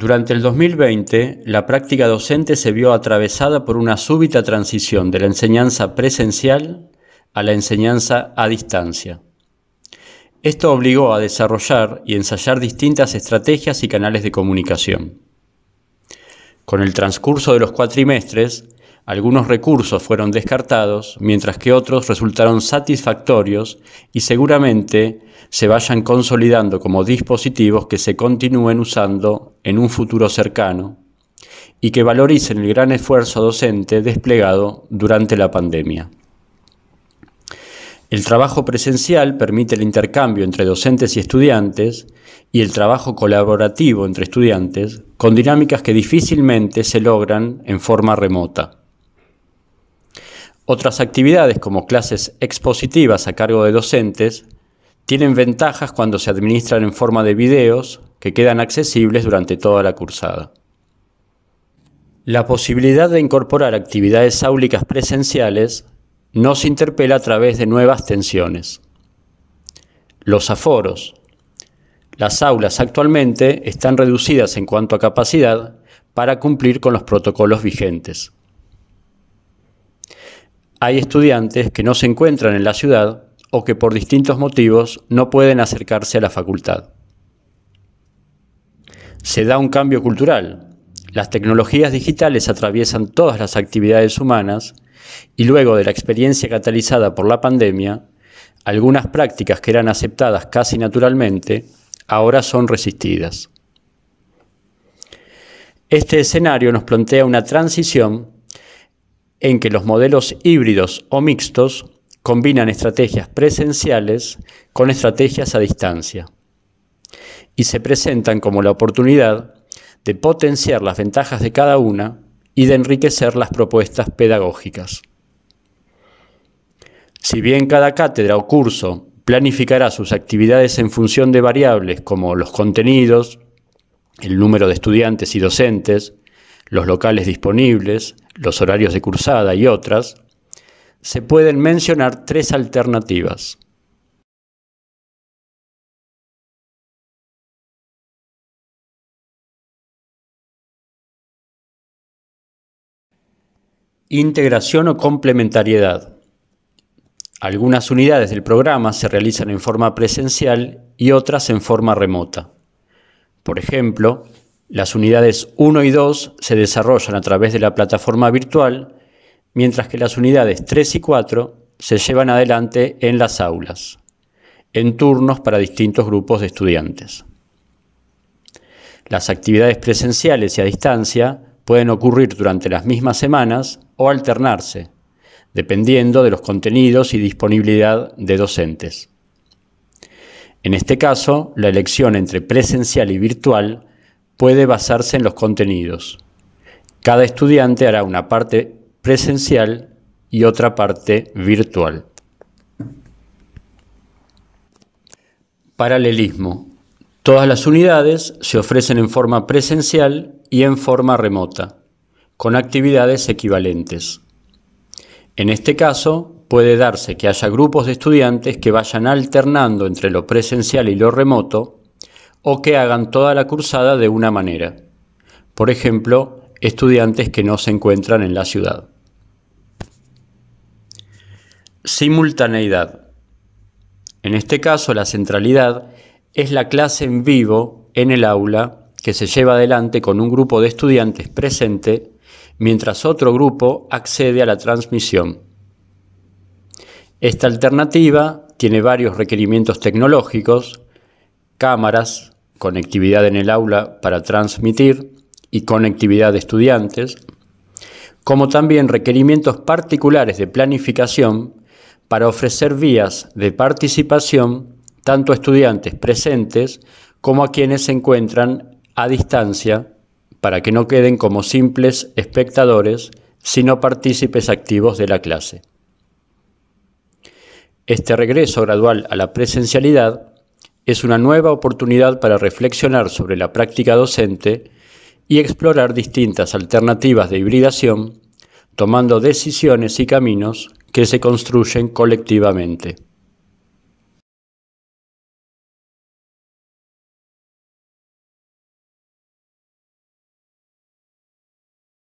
Durante el 2020, la práctica docente se vio atravesada por una súbita transición de la enseñanza presencial a la enseñanza a distancia. Esto obligó a desarrollar y ensayar distintas estrategias y canales de comunicación. Con el transcurso de los cuatrimestres, algunos recursos fueron descartados, mientras que otros resultaron satisfactorios y seguramente se vayan consolidando como dispositivos que se continúen usando en un futuro cercano y que valoricen el gran esfuerzo docente desplegado durante la pandemia. El trabajo presencial permite el intercambio entre docentes y estudiantes y el trabajo colaborativo entre estudiantes con dinámicas que difícilmente se logran en forma remota. Otras actividades como clases expositivas a cargo de docentes tienen ventajas cuando se administran en forma de videos que quedan accesibles durante toda la cursada. La posibilidad de incorporar actividades áulicas presenciales no se interpela a través de nuevas tensiones. Los aforos. Las aulas actualmente están reducidas en cuanto a capacidad para cumplir con los protocolos vigentes hay estudiantes que no se encuentran en la ciudad o que por distintos motivos no pueden acercarse a la facultad. Se da un cambio cultural. Las tecnologías digitales atraviesan todas las actividades humanas y luego de la experiencia catalizada por la pandemia, algunas prácticas que eran aceptadas casi naturalmente ahora son resistidas. Este escenario nos plantea una transición en que los modelos híbridos o mixtos combinan estrategias presenciales con estrategias a distancia y se presentan como la oportunidad de potenciar las ventajas de cada una y de enriquecer las propuestas pedagógicas. Si bien cada cátedra o curso planificará sus actividades en función de variables como los contenidos, el número de estudiantes y docentes, los locales disponibles, los horarios de cursada y otras, se pueden mencionar tres alternativas. Integración o complementariedad. Algunas unidades del programa se realizan en forma presencial y otras en forma remota. Por ejemplo, las unidades 1 y 2 se desarrollan a través de la plataforma virtual, mientras que las unidades 3 y 4 se llevan adelante en las aulas, en turnos para distintos grupos de estudiantes. Las actividades presenciales y a distancia pueden ocurrir durante las mismas semanas o alternarse, dependiendo de los contenidos y disponibilidad de docentes. En este caso, la elección entre presencial y virtual puede basarse en los contenidos. Cada estudiante hará una parte presencial y otra parte virtual. Paralelismo. Todas las unidades se ofrecen en forma presencial y en forma remota, con actividades equivalentes. En este caso, puede darse que haya grupos de estudiantes que vayan alternando entre lo presencial y lo remoto o que hagan toda la cursada de una manera. Por ejemplo, estudiantes que no se encuentran en la ciudad. Simultaneidad. En este caso, la centralidad es la clase en vivo en el aula que se lleva adelante con un grupo de estudiantes presente mientras otro grupo accede a la transmisión. Esta alternativa tiene varios requerimientos tecnológicos, cámaras, conectividad en el aula para transmitir y conectividad de estudiantes, como también requerimientos particulares de planificación para ofrecer vías de participación tanto a estudiantes presentes como a quienes se encuentran a distancia para que no queden como simples espectadores, sino partícipes activos de la clase. Este regreso gradual a la presencialidad es una nueva oportunidad para reflexionar sobre la práctica docente y explorar distintas alternativas de hibridación, tomando decisiones y caminos que se construyen colectivamente.